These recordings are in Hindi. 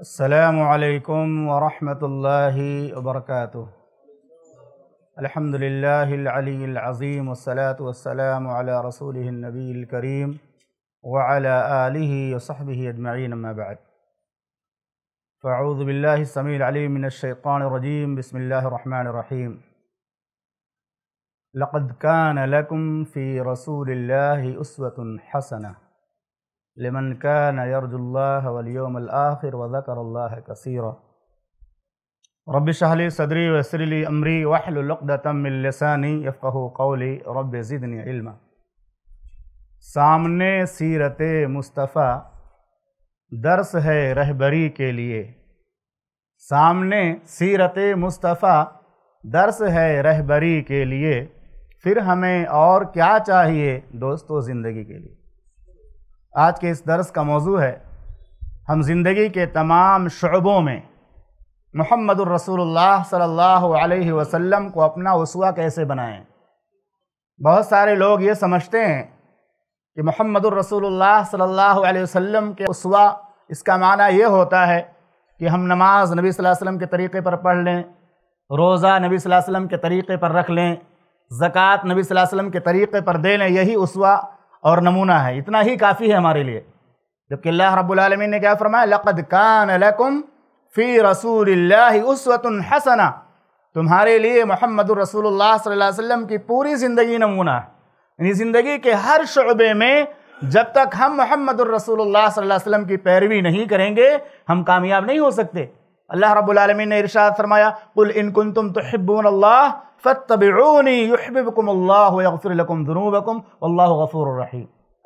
السلام عليكم ورحمة الله وبركاته الحمد لله العلي العظيم والصلاة والسلام على رسوله النبي الكريم وعلى آله وصحبه أجمعين أما بعد فأعوذ بالله السميع العليم من الشيطان الرجيم بسم الله الرحمن الرحيم لقد كان لكم في رسول الله أسوة حسنة لمن كان يرجو الله واليوم الآخر وذكر الله كثيرا رب اشرح لي صدري ويسر لي امري واحلل عقدة من لساني يفقهوا قولي رب زدني علما सामने सीरत मुस्तफ़ा दर्स है रहबरी के लिए सामने सीरत मुस्तफ़ा दर्स है रहबरी के लिए फिर हमें और क्या चाहिए दोस्तों ज़िंदगी के लिए आज के इस दरस का मौजू है हम ज़िंदगी के तमाम शुबों में मोहम्मद रसूलुल्लाह वसल्लम को अपना उसवा कैसे बनाएं बहुत सारे लोग ये समझते हैं कि मोहम्मद रसूल सल्लल्लाहु अलैहि वसल्लम के उसवा इसका माना ये होता है कि हम नमाज नबी वसल्लम के तरीक़े पर पढ़ लें रोज़ा नबी वसल्लम के तरीक़े पर रख लें ज़क़़त नबी वसल्लम के तरीक़े पर दे लें यही उसवा और नमूना है इतना ही काफ़ी है हमारे लिए जबकि अल्लाह रब्लमिन ने क्या फरमाया लक़द कान लकुम फ़ी रसूल उसवतन हसना तुम्हारे लिए मोहम्मद रसूलुल्लाह सल्लल्लाहु अलैहि वसल्लम की पूरी ज़िंदगी नमूना है यानी ज़िंदगी के हर शुबे में जब तक हम मोहम्मद रसूलुल्लाह सल्लल्लाहु अलैहि वसल्लम की पैरवी नहीं करेंगे हम कामयाब नहीं हो सकते अल्लाह रबालमीन ने इरशाद फरमाया कुल तुम तो हिब्बन अल्लाह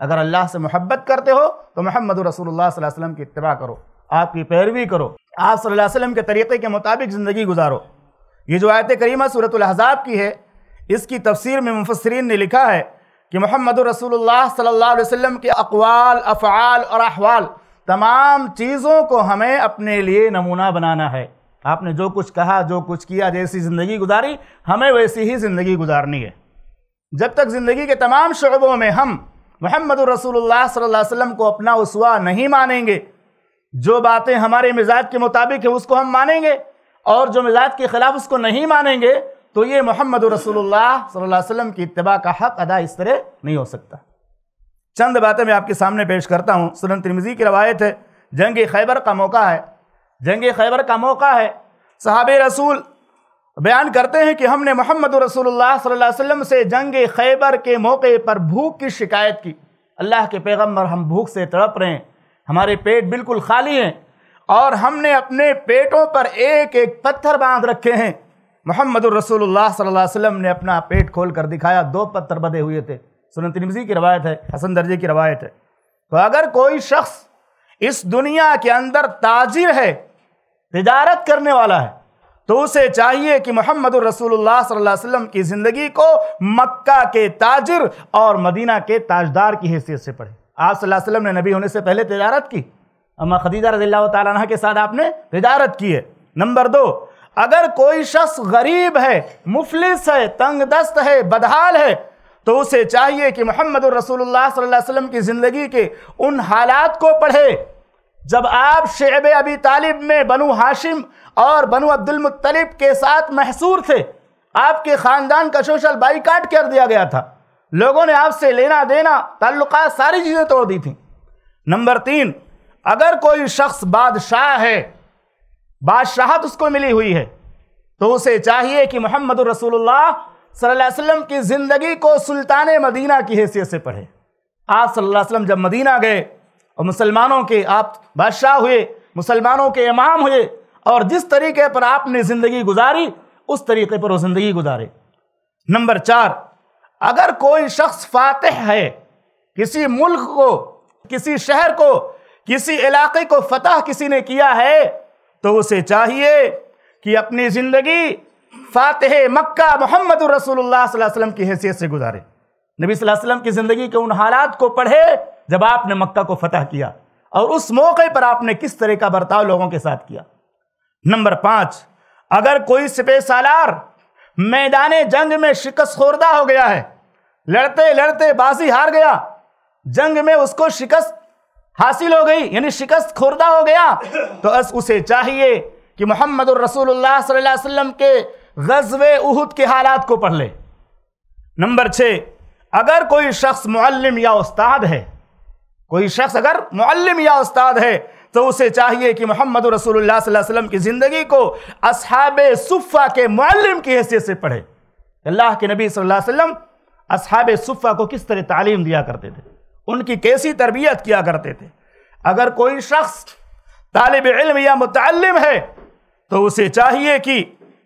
अगर अल्लाह से मोहब्बत करते हो तो महमद रसूलुल्लाह की इतबा करो आपकी पैरवी करो आप सल्लल्लाहु अलैहि वसल्लम के तरीक़े के मुताबिक ज़िंदगी गुजारो ये जो आयत करीमा सूरत अहज़ाब की है इसकी तफसीर में मुफसरीन ने लिखा है कि मोहम्मद रसूलुल्लाह सल्लल्लाहु अलैहि वसल्लम के अकवाल अफ़ाल और अहवाल तमाम चीज़ों को हमें अपने लिए नमूना बनाना है आपने जो कुछ कहा जो कुछ किया जैसी ज़िंदगी गुजारी हमें वैसी ही ज़िंदगी गुजारनी है जब तक ज़िंदगी के तमाम शعبों में हम महमद रसूलुल्लाह सल्लल्लाहु अलैहि वसल्लम को अपना उसवा नहीं मानेंगे जो बातें हमारे मिजाज के मुताबिक है उसको हम मानेंगे और जो मिजाज के ख़िलाफ़ उसको नहीं मानेंगे तो ये मोहम्मद रसूल सल्लल्लाहु अलैहि की इतबा का हक़ अदा इस तरह नहीं हो सकता चंद बातें मैं आपके सामने पेश करता हूँ सुनन तिरमिजी की रवायत है जंग खैबर का मौका है जंग खैबर का मौका है साहब रसूल बयान करते हैं कि हमने मोहम्मद रसूलुल्लाह सल्लल्लाहु अलैहि वसल्लम से जंग खैबर के मौके पर भूख की शिकायत की अल्लाह के पैगम्बर हम भूख से तड़प रहे हैं हमारे पेट बिल्कुल खाली हैं और हमने अपने पेटों पर एक एक पत्थर बांध रखे हैं मोहम्मद रसूल सल्ला अलैहि ने अपना पेट खोल कर दिखाया दो पत्थर बधे हुए थे सुन तिरमिजी की रवायत है हसन दर्जे की रवायत है तो अगर कोई शख्स इस दुनिया के अंदर ताजिर है तजारत करने वाला है तो उसे चाहिए कि मोहम्मद रसूलुल्लाह सल्लल्लाहु अलैहि वसल्लम की ज़िंदगी को मक्का के ताजिर और मदीना के ताजदार की हैसियत से पढ़े आप सल्लल्लाहु अलैहि वसल्लम ने नबी होने से पहले तजारत की अम्मा खदीजा रजील्ला तह के साथ आपने तजारत की है नंबर दो अगर कोई शख्स गरीब है मुफलिस है तंग दस्त है बदहाल है तो उसे चाहिए कि मोहम्मद रसूलुल्लाह वसल्लम की ज़िंदगी के उन हालात को पढ़े जब आप शेब अबी तालिब में बनु हाशिम और बनु अब्दुलमतलब के साथ महसूर थे आपके ख़ानदान का सोशल बाईकाट कर दिया गया था लोगों ने आपसे लेना देना ताल्लुक सारी चीज़ें तोड़ दी थी नंबर तीन अगर कोई शख्स बादशाह है बादशाहत उसको मिली हुई है तो उसे चाहिए कि मोहम्मद रसूलुल्लाह सल्लल्लाहु अलैहि वसल्लम की ज़िंदगी को सुल्तान मदीना की हैसियत से पढ़े आप सल्लल्लाहु अलैहि वसल्लम जब मदीना गए और मुसलमानों के आप बादशाह हुए मुसलमानों के इमाम हुए और जिस तरीके पर आपने ज़िंदगी गुजारी उस तरीके पर वो ज़िंदगी गुजारे नंबर चार अगर कोई शख्स फातह है किसी मुल्क को किसी शहर को किसी इलाके को फतह किसी ने किया है तो उसे चाहिए कि अपनी ज़िंदगी फातह मक्का मोहम्मद रसोल्लाम की हैसियत से गुजारे नबी वसल्लम की ज़िंदगी के उन हालात को पढ़े जब आपने मक्का को फतह किया और उस मौके पर आपने किस तरह का बर्ताव लोगों के साथ किया नंबर पाँच अगर कोई सिपे सालार मैदान जंग में शिकस्त खोरदा हो गया है लड़ते लड़ते बाजी हार गया जंग में उसको शिकस्त हासिल हो गई यानी शिकस्त खोरदा हो गया तो बस उसे चाहिए कि मोहम्मद रसूल सल्लल्लाहु अलैहि वसल्लम के गजब उहद के हालात को पढ़ ले नंबर छः अगर कोई शख्स मुअल्लिम या उस्ताद है कोई शख्स अगर मुअल्लिम या उस्ताद है तो उसे चाहिए कि मोहम्मद रसोल्लाम की ज़िंदगी को असहाब सुफ़ा के मुअल्लिम की हैसियत से पढ़े अल्लाह के नबी सल्लल्लाहु अलैहि असहाब सुफ़ा को किस तरह तालीम दिया करते थे उनकी कैसी तरबियत किया करते थे अगर कोई शख्स तालब इल्म या मुतम है तो उसे चाहिए कि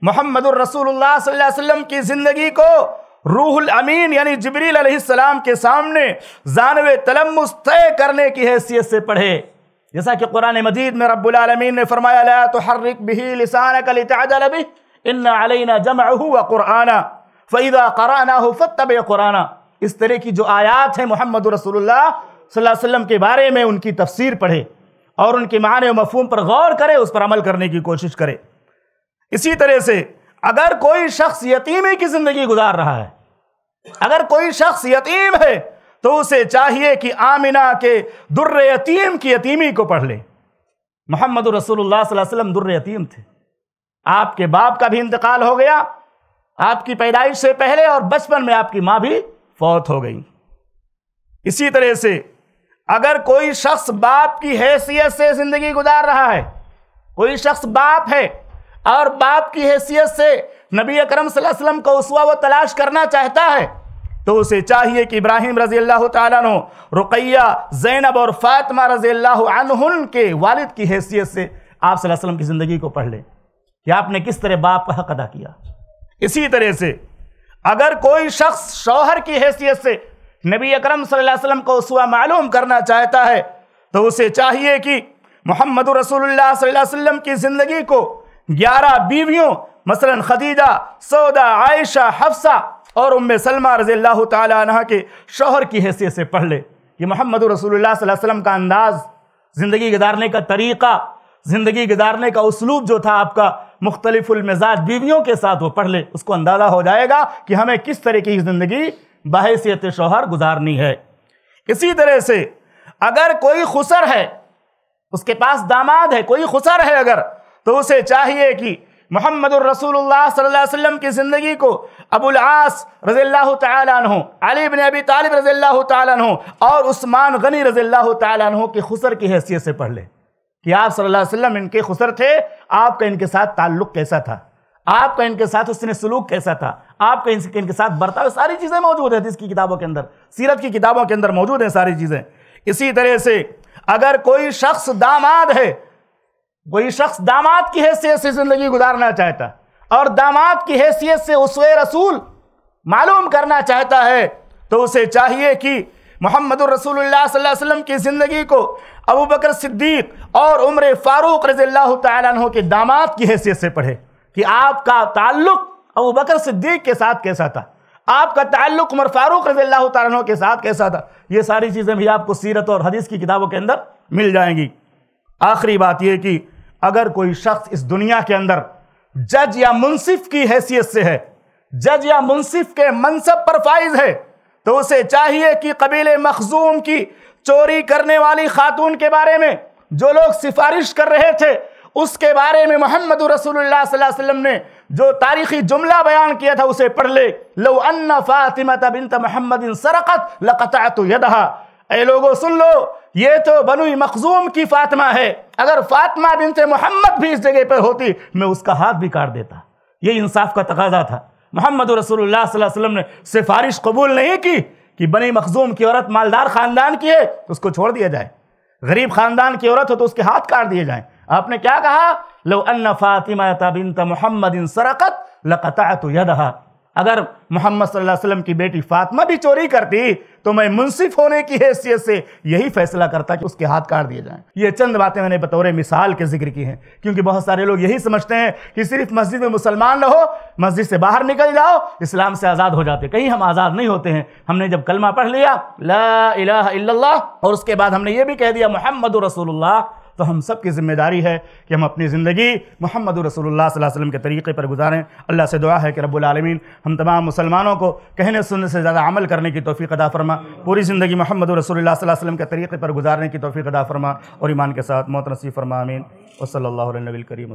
मोहम्मद रसूलम की ज़िंदगी को रूहुल अमीन यानी जबरील के सामने जानव तलम तय करने की हैसियत से पढ़े जैसा कि कुरान मजीद में रब्बुलमीन ने फरमाया तो हर बिही लिसान इन जमा कुराना फ़ैदा कराना हो कुराना इस तरह की जो आयात है मोहम्मद रसोल्लाम के बारे में उनकी तफसीर पढ़े और उनके मान मफहम पर गौर करे उस पर अमल करने की कोशिश करे इसी तरह से अगर कोई शख्स यतीमी की ज़िंदगी गुजार रहा है अगर कोई शख्स यतीम है तो उसे चाहिए कि आमिना के दुर्र यतीम की यतीमी को पढ़ ले मोहम्मद रसूलुल्लाह सल्लल्लाहु अलैहि वसल्लम दुर्र यतीम थे आपके बाप का भी इंतकाल हो गया आपकी पैदाइश से पहले और बचपन में आपकी माँ भी फौत हो गई इसी तरह से अगर कोई शख्स बाप की हैसियत से ज़िंदगी गुजार रहा है कोई शख्स बाप है और बाप की हैसियत से नबी अकरम वसल्लम का उसवा वो तलाश करना चाहता है तो उसे चाहिए कि इब्राहिम रजी अल्लाह तुक़ैया रुकैया जैनब और फ़ातिमा रजी अल्लाह के वालिद की हैसियत से आप वसल्लम की ज़िंदगी को पढ़ लें कि आपने किस तरह बाप का हक अदा किया इसी तरह से अगर कोई शख्स शौहर की हैसियत से नबी अकरम वसल्लम को उसवा मालूम करना चाहता है तो उसे चाहिए कि मोहम्मद अलैहि वसल्लम की ज़िंदगी को ग्यारह बीवियों मसलन खदीजा सौदा आयशा हफ्सा और उम सलमा रजी तह के शोहर की हैसियत से पढ़ ले ये मोहम्मद रसूलुल्लाह सल्लल्लाहु अलैहि वसल्लम का अंदाज़ ज़िंदगी गुजारने का तरीक़ा ज़िंदगी गुजारने का उसलूब जो था आपका मुख्तलिफुलमजाज बीवियों के साथ वो पढ़ ले उसको अंदाज़ा हो जाएगा कि हमें किस तरीके की ज़िंदगी बाहसीत शोहर गुजारनी है इसी तरह से अगर कोई खुसर है उसके पास दामाद है कोई खुसर है अगर तो उसे चाहिए कि मोहम्मद वसल्लम की ज़िंदगी को आस रज़ील्ला तु अली बिन अबी तालिब रज़ील्ला तु और उस्मान गनी रज़ील्ला तु के खुसर की हैसियत से पढ़ ले कि आप सल्लल्लाहु अलैहि वसल्लम इनके खुसर थे आपका इनके साथ ताल्लुक़ कैसा था आपका इनके साथ उसने सलूक कैसा था आपका इनके इनके साथ बर्ताव सारी चीज़ें मौजूद है इसकी किताबों के अंदर सीरत की किताबों के अंदर मौजूद हैं सारी चीज़ें इसी तरह से अगर कोई शख्स दामाद है वही शख्स दामाद की हैसियत से जिंदगी गुजारना चाहता और दामाद की हैसियत से उस रसूल मालूम करना चाहता है तो उसे चाहिए कि मोहम्मद रसूलुल्लाह वसल्लम की ज़िंदगी को अबू बकर सिद्दीक और उम्र फ़ारूक रज़ील्ला तु के दामाद की हैसियत से पढ़े कि आपका ताल्लुक़ अबू बकर सिद्दीक के साथ कैसा था आपका ताल्लुक़ उमर फ़ारूक रज़ील्ला तु के साथ कैसा था ये सारी चीज़ें भी आपको सीरत और हदीस की किताबों के अंदर मिल जाएंगी आखिरी बात यह कि अगर कोई शख्स इस दुनिया के अंदर जज या मुनसिफ की हैसियत से है जज या मुनसिफ के मनसब पर फाइज है तो उसे चाहिए कि कबीले मखजूम की चोरी करने वाली खातून के बारे में जो लोग सिफारिश कर रहे थे उसके बारे में मोहम्मद रसोल्ला ने जो तारीखी जुमला बयान किया था उसे पढ़ ले लो अन्ना फातिमा बिनत मोहम्मद सरकत लकता यदहा अरे लोगों सुन लो ये तो बनुई मखजूम की फातिमा है अगर फातिमा बिनते मोहम्मद भी इस जगह पर होती मैं उसका हाथ भी काट देता ये इंसाफ का तकाजा था मोहम्मद रसूलुल्लाह ने सिफारिश कबूल नहीं की कि बनी मखजूम की औरत मालदार ख़ानदान की है तो उसको छोड़ दिया जाए गरीब ख़ानदान की औरत हो तो उसके हाथ काट दिए जाए आपने क्या कहा लो अन्न फातिमा तो मोहम्मद सरकत लकता तो यदहा अगर मोहम्मद वसल्लम की बेटी फातमा भी चोरी करती तो मैं मुंसिफ होने की हैसियत से यही फैसला करता कि उसके हाथ काट दिए जाएं ये चंद बातें मैंने बतौर मिसाल के जिक्र की हैं क्योंकि बहुत सारे लोग यही समझते हैं कि सिर्फ मस्जिद में मुसलमान रहो मस्जिद से बाहर निकल जाओ इस्लाम से आज़ाद हो जाते कहीं हम आज़ाद नहीं होते हैं हमने जब कलमा पढ़ लिया ला इला और उसके बाद हमने ये भी कह दिया मोहम्मद रसूल तो हम सब की जिम्मेदारी है कि हम अपनी ज़िंदगी मोहम्मद रसोल्ला वसलम के तरीक़े पर गुजारें अल्लाह से दुआ है कि रबालमीन हम तमाम मुसलमानों को कहने सुनने से ज़्यादा अमल करने की तोफ़ी अदा फरमा पूरी ज़िंदगी मोहम्मद रसोल्ला वसम के तरीक़े पर गुजारने की तोफ़ी अदा फरमा और ईमान के साथ मौत नसी फरमा अमीन वसल नबील करीम